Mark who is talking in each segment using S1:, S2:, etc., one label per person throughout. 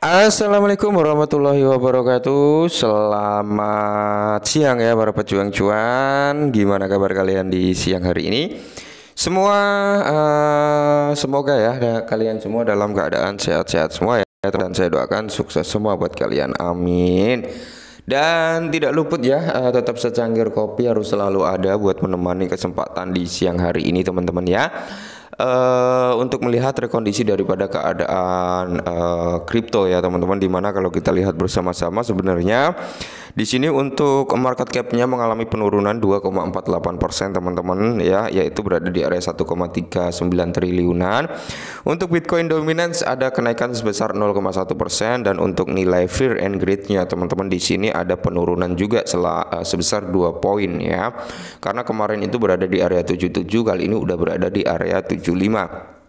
S1: Assalamualaikum warahmatullahi wabarakatuh Selamat siang ya para pejuang cuan Gimana kabar kalian di siang hari ini Semua uh, Semoga ya kalian semua dalam keadaan sehat-sehat semua ya Dan saya doakan sukses semua buat kalian Amin dan tidak luput ya, uh, tetap secangkir kopi harus selalu ada buat menemani kesempatan di siang hari ini teman-teman ya uh, untuk melihat rekondisi daripada keadaan eh, kripto uh, ya teman-teman dimana kalau kita lihat bersama-sama sebenarnya di sini untuk market capnya mengalami penurunan 2,48% teman-teman ya, yaitu berada di area 1,39 triliunan. Untuk Bitcoin dominance ada kenaikan sebesar 0,1% dan untuk nilai fear and greednya teman-teman di sini ada penurunan juga eh, sebesar 2 poin ya. Karena kemarin itu berada di area 77, kali ini udah berada di area 75.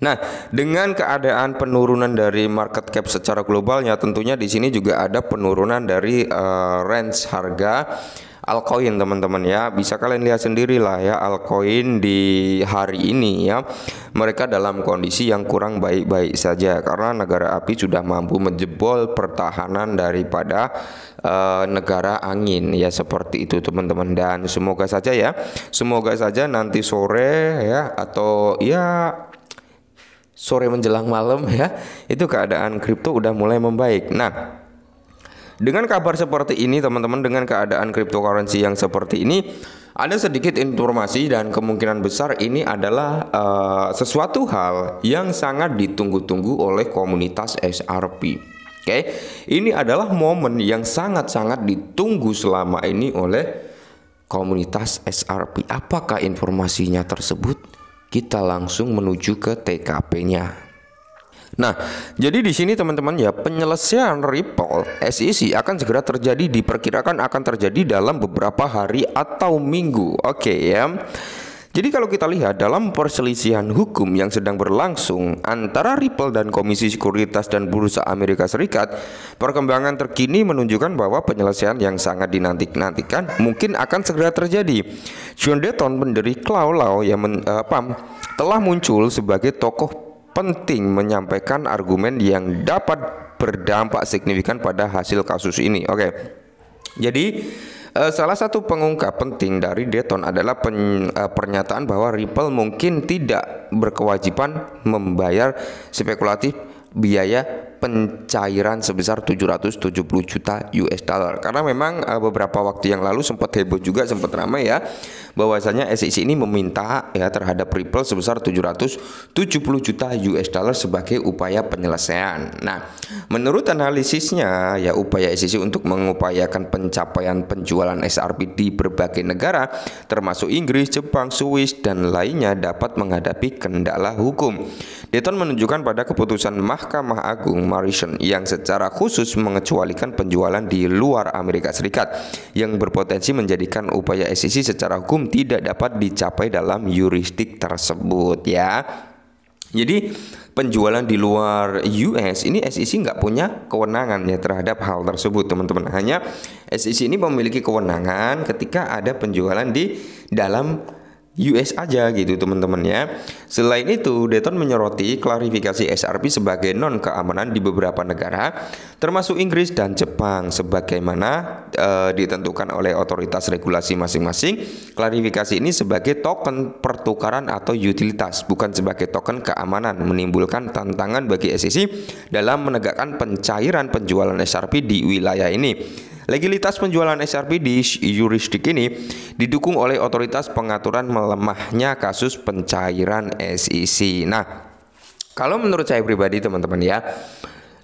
S1: Nah, dengan keadaan penurunan dari market cap secara globalnya, tentunya di sini juga ada penurunan dari uh, range harga altcoin teman-teman ya. Bisa kalian lihat sendirilah ya altcoin di hari ini ya. Mereka dalam kondisi yang kurang baik-baik saja karena negara api sudah mampu menjebol pertahanan daripada uh, negara angin ya seperti itu teman-teman dan semoga saja ya. Semoga saja nanti sore ya atau ya sore menjelang malam ya, itu keadaan kripto udah mulai membaik. Nah, dengan kabar seperti ini teman-teman dengan keadaan cryptocurrency yang seperti ini ada sedikit informasi dan kemungkinan besar ini adalah uh, sesuatu hal yang sangat ditunggu-tunggu oleh komunitas SRP. Oke, okay? ini adalah momen yang sangat-sangat ditunggu selama ini oleh komunitas SRP. Apakah informasinya tersebut? kita langsung menuju ke TKP-nya. Nah, jadi di sini teman-teman ya penyelesaian Ripple SEC akan segera terjadi diperkirakan akan terjadi dalam beberapa hari atau minggu. Oke okay, ya. Jadi kalau kita lihat dalam perselisihan hukum yang sedang berlangsung antara Ripple dan Komisi Sekuritas dan Bursa Amerika Serikat, perkembangan terkini menunjukkan bahwa penyelesaian yang sangat dinantikan mungkin akan segera terjadi. John Deton pendiri Klau Lau yang men, uh, PAM telah muncul sebagai tokoh penting menyampaikan argumen yang dapat berdampak signifikan pada hasil kasus ini. Oke. Okay. Jadi Eh, salah satu pengungkap penting dari Deton adalah pen, uh, pernyataan bahwa Ripple mungkin tidak berkewajiban membayar spekulatif biaya pencairan sebesar 770 juta US dollar. Karena memang uh, beberapa waktu yang lalu sempat heboh juga sempat ramai ya bahwasanya SEC ini meminta ya terhadap Ripple sebesar 770 juta US dollar sebagai upaya penyelesaian. Nah, menurut analisisnya ya upaya SEC untuk mengupayakan pencapaian penjualan SRP di berbagai negara termasuk Inggris, Jepang, Swiss dan lainnya dapat menghadapi kendala hukum. Deton menunjukkan pada keputusan Mahkamah Agung Mauritian yang secara khusus mengecualikan penjualan di luar Amerika Serikat yang berpotensi menjadikan upaya SEC secara hukum tidak dapat dicapai dalam yuristik tersebut ya. Jadi penjualan di luar US ini SEC nggak punya kewenangan ya terhadap hal tersebut teman-teman. Hanya SEC ini memiliki kewenangan ketika ada penjualan di dalam US aja gitu teman-teman ya. Selain itu, Deton menyoroti klarifikasi SRP sebagai non keamanan di beberapa negara, termasuk Inggris dan Jepang, sebagaimana e, ditentukan oleh otoritas regulasi masing-masing. Klarifikasi ini sebagai token pertukaran atau utilitas, bukan sebagai token keamanan, menimbulkan tantangan bagi SEC dalam menegakkan pencairan penjualan SRP di wilayah ini. Legalitas penjualan SRP di yurisdik ini didukung oleh otoritas pengaturan melemahnya kasus pencairan SEC. Nah, kalau menurut saya pribadi teman-teman ya,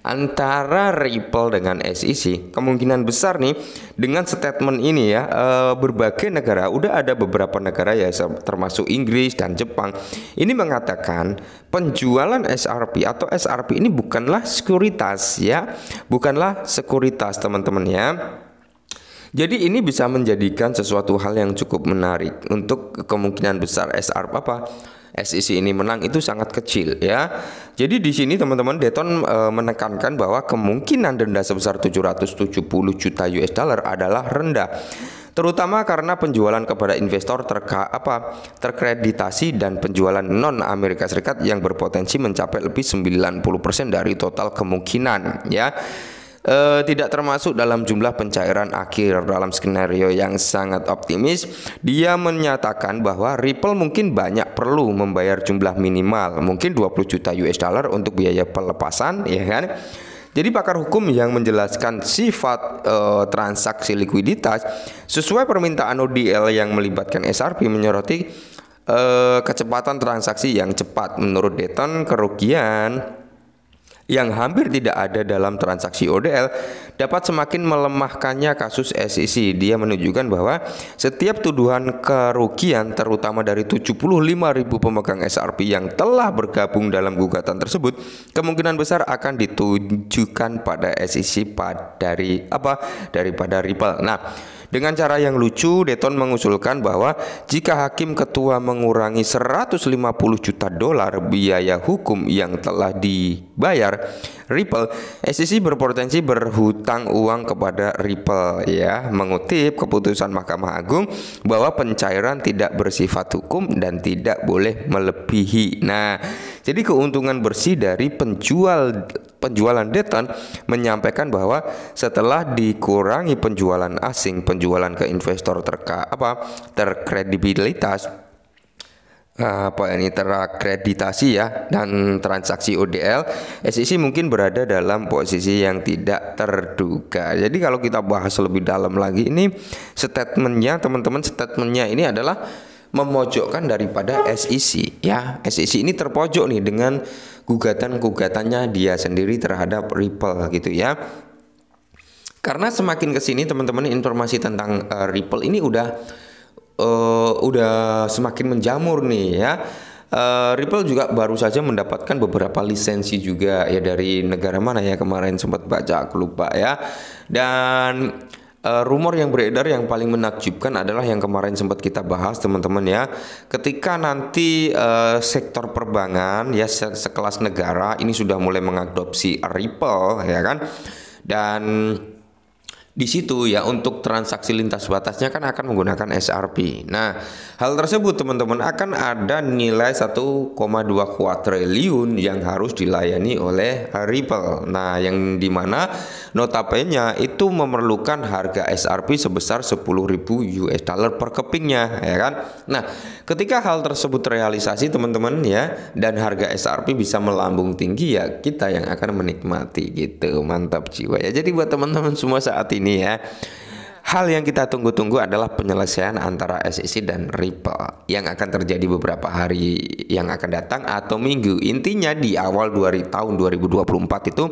S1: antara Ripple dengan SEC kemungkinan besar nih dengan statement ini ya eh, berbagai negara udah ada beberapa negara ya termasuk Inggris dan Jepang ini mengatakan penjualan SRP atau SRP ini bukanlah sekuritas ya bukanlah sekuritas teman-teman ya jadi ini bisa menjadikan sesuatu hal yang cukup menarik untuk kemungkinan besar SR apa SEC ini menang itu sangat kecil ya. Jadi di sini teman-teman Deton e, menekankan bahwa kemungkinan denda sebesar 770 juta US dollar adalah rendah terutama karena penjualan kepada investor terka, apa terkreditasi dan penjualan non Amerika Serikat yang berpotensi mencapai lebih 90% dari total kemungkinan ya eh, tidak termasuk dalam jumlah pencairan akhir dalam skenario yang sangat optimis. Dia menyatakan bahwa Ripple mungkin banyak perlu membayar jumlah minimal, mungkin 20 juta US dollar untuk biaya pelepasan, ya kan? Jadi pakar hukum yang menjelaskan sifat e, transaksi likuiditas sesuai permintaan ODL yang melibatkan SRP menyoroti e, kecepatan transaksi yang cepat menurut Deton kerugian yang hampir tidak ada dalam transaksi ODL dapat semakin melemahkannya kasus SEC. Dia menunjukkan bahwa setiap tuduhan kerugian terutama dari ribu pemegang SRP yang telah bergabung dalam gugatan tersebut kemungkinan besar akan ditujukan pada SEC dari apa daripada Ripple. Nah, dengan cara yang lucu, Deton mengusulkan bahwa jika hakim ketua mengurangi 150 juta dolar biaya hukum yang telah dibayar, Ripple, SEC berpotensi berhutang uang kepada Ripple ya, mengutip keputusan Mahkamah Agung bahwa pencairan tidak bersifat hukum dan tidak boleh melebihi. Nah, jadi keuntungan bersih dari penjual penjualan Deton menyampaikan bahwa setelah dikurangi penjualan asing, penjualan ke investor terka apa terkredibilitas Eh, apa ini terakreditasi ya dan transaksi ODL SEC mungkin berada dalam posisi yang tidak terduga. Jadi kalau kita bahas lebih dalam lagi ini statementnya teman-teman statementnya ini adalah memojokkan daripada SEC ya SEC ini terpojok nih dengan gugatan-gugatannya dia sendiri terhadap Ripple gitu ya karena semakin kesini teman-teman informasi tentang uh, Ripple ini udah uh, udah semakin menjamur nih ya. Uh, Ripple juga baru saja mendapatkan beberapa lisensi juga ya dari negara mana ya kemarin sempat baca aku lupa ya. Dan uh, rumor yang beredar yang paling menakjubkan adalah yang kemarin sempat kita bahas teman-teman ya ketika nanti uh, sektor perbankan ya se sekelas negara ini sudah mulai mengadopsi Ripple ya kan dan di situ ya untuk transaksi lintas batasnya kan akan menggunakan SRP. Nah, hal tersebut teman-teman akan ada nilai 1,2 triliun yang harus dilayani oleh Ripple. Nah, yang dimana notabene itu memerlukan harga SRP sebesar 10.000 US dollar per kepingnya ya kan. Nah, ketika hal tersebut realisasi teman-teman ya dan harga SRP bisa melambung tinggi ya kita yang akan menikmati gitu. Mantap jiwa ya. Jadi buat teman-teman semua saat ini ya Hal yang kita tunggu-tunggu adalah penyelesaian antara SEC dan Ripple yang akan terjadi beberapa hari yang akan datang atau minggu. Intinya di awal 2 tahun 2024 itu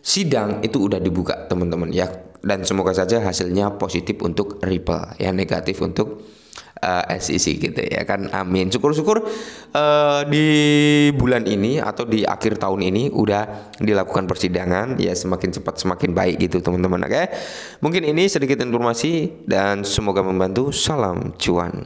S1: sidang itu udah dibuka teman-teman ya dan semoga saja hasilnya positif untuk Ripple ya negatif untuk uh, eh, SEC gitu ya kan amin syukur-syukur uh, di bulan ini atau di akhir tahun ini udah dilakukan persidangan ya semakin cepat semakin baik gitu teman-teman oke mungkin ini sedikit informasi dan semoga membantu salam cuan